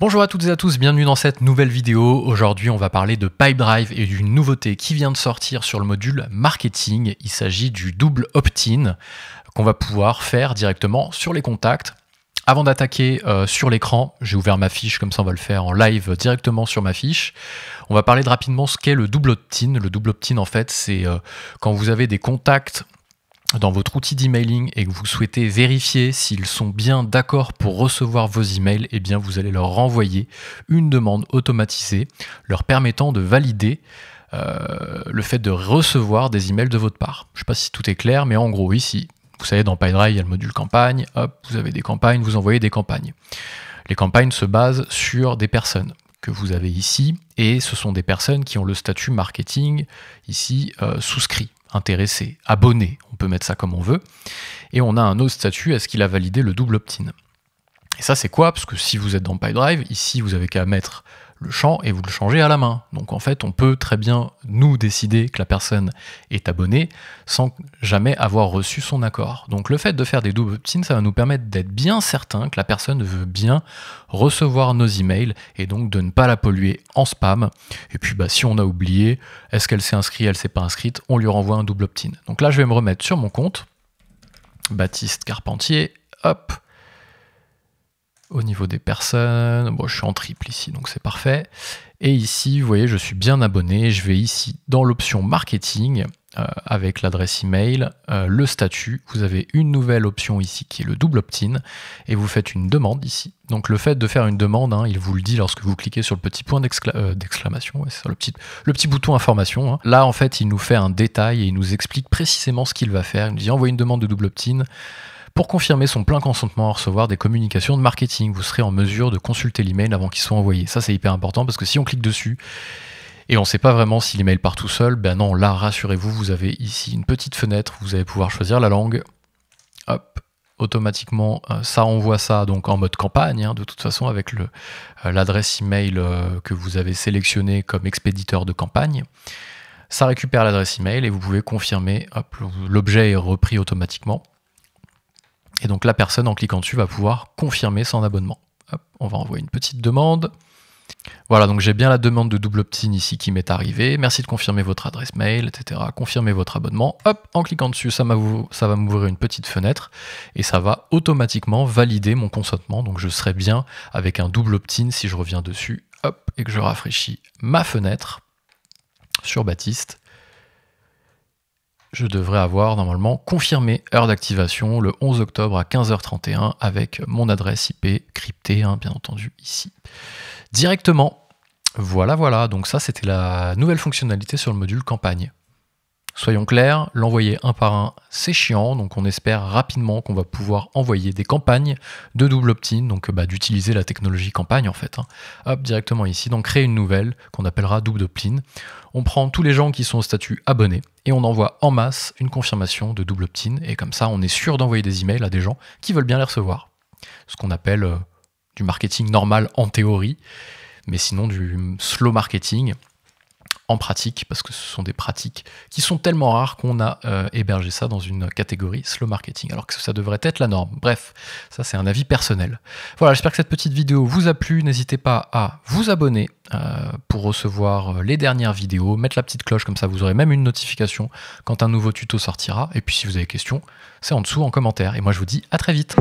Bonjour à toutes et à tous, bienvenue dans cette nouvelle vidéo. Aujourd'hui, on va parler de Pipedrive et d'une nouveauté qui vient de sortir sur le module marketing. Il s'agit du double opt-in qu'on va pouvoir faire directement sur les contacts. Avant d'attaquer euh, sur l'écran, j'ai ouvert ma fiche, comme ça on va le faire en live directement sur ma fiche. On va parler de rapidement ce qu'est le double opt-in. Le double opt-in, en fait, c'est euh, quand vous avez des contacts dans votre outil d'emailing et que vous souhaitez vérifier s'ils sont bien d'accord pour recevoir vos emails, eh bien vous allez leur renvoyer une demande automatisée leur permettant de valider euh, le fait de recevoir des emails de votre part. Je ne sais pas si tout est clair, mais en gros ici, vous savez dans PyDrive, il y a le module campagne, hop, vous avez des campagnes, vous envoyez des campagnes. Les campagnes se basent sur des personnes que vous avez ici, et ce sont des personnes qui ont le statut marketing ici euh, souscrit intéressé, abonné, on peut mettre ça comme on veut, et on a un autre statut est ce qu'il a validé le double opt-in. Et ça c'est quoi Parce que si vous êtes dans PyDrive, ici vous avez qu'à mettre le champ et vous le changez à la main. Donc en fait, on peut très bien nous décider que la personne est abonnée sans jamais avoir reçu son accord. Donc le fait de faire des doubles opt-in, ça va nous permettre d'être bien certain que la personne veut bien recevoir nos emails et donc de ne pas la polluer en spam. Et puis bah, si on a oublié, est-ce qu'elle s'est inscrite, elle s'est pas inscrite, on lui renvoie un double opt-in. Donc là, je vais me remettre sur mon compte, Baptiste Carpentier, hop au niveau des personnes. Bon, je suis en triple ici, donc c'est parfait. Et ici, vous voyez, je suis bien abonné. Je vais ici dans l'option marketing euh, avec l'adresse email, euh, le statut. Vous avez une nouvelle option ici qui est le double opt-in et vous faites une demande ici. Donc le fait de faire une demande, hein, il vous le dit lorsque vous cliquez sur le petit point euh, d'exclamation, le, petit, bouton information. Hein. Là, en fait, il nous fait un détail et il nous explique précisément ce qu'il va faire. Il nous dit "Envoyez une demande de double opt-in. Pour confirmer son plein consentement à recevoir des communications de marketing, vous serez en mesure de consulter l'email avant qu'il soit envoyé. Ça, c'est hyper important parce que si on clique dessus, et on ne sait pas vraiment si l'email part tout seul, ben non, là, rassurez-vous, vous avez ici une petite fenêtre, vous allez pouvoir choisir la langue. Hop, automatiquement, euh, ça envoie ça donc en mode campagne, hein, de toute façon, avec euh, l'adresse email euh, que vous avez sélectionnée comme expéditeur de campagne. Ça récupère l'adresse email et vous pouvez confirmer, l'objet est repris automatiquement. Et donc la personne, en cliquant dessus, va pouvoir confirmer son abonnement. on va envoyer une petite demande. Voilà, donc j'ai bien la demande de double opt-in ici qui m'est arrivée. Merci de confirmer votre adresse mail, etc. Confirmer votre abonnement. Hop, en cliquant dessus, ça, ça va m'ouvrir une petite fenêtre et ça va automatiquement valider mon consentement. Donc je serai bien avec un double opt-in si je reviens dessus. Hop, et que je rafraîchis ma fenêtre sur Baptiste je devrais avoir normalement confirmé heure d'activation le 11 octobre à 15h31 avec mon adresse IP cryptée, hein, bien entendu, ici directement. Voilà, voilà, donc ça c'était la nouvelle fonctionnalité sur le module campagne. Soyons clairs, l'envoyer un par un, c'est chiant, donc on espère rapidement qu'on va pouvoir envoyer des campagnes de double opt-in, donc bah, d'utiliser la technologie campagne en fait. Hein. Hop, directement ici, donc créer une nouvelle qu'on appellera double opt-in. On prend tous les gens qui sont au statut abonné et on envoie en masse une confirmation de double opt-in, et comme ça on est sûr d'envoyer des emails à des gens qui veulent bien les recevoir. Ce qu'on appelle euh, du marketing normal en théorie, mais sinon du slow marketing en pratique, parce que ce sont des pratiques qui sont tellement rares qu'on a euh, hébergé ça dans une catégorie slow marketing, alors que ça devrait être la norme. Bref, ça c'est un avis personnel. Voilà, j'espère que cette petite vidéo vous a plu. N'hésitez pas à vous abonner euh, pour recevoir euh, les dernières vidéos, mettre la petite cloche, comme ça vous aurez même une notification quand un nouveau tuto sortira. Et puis si vous avez des questions, c'est en dessous en commentaire. Et moi je vous dis à très vite.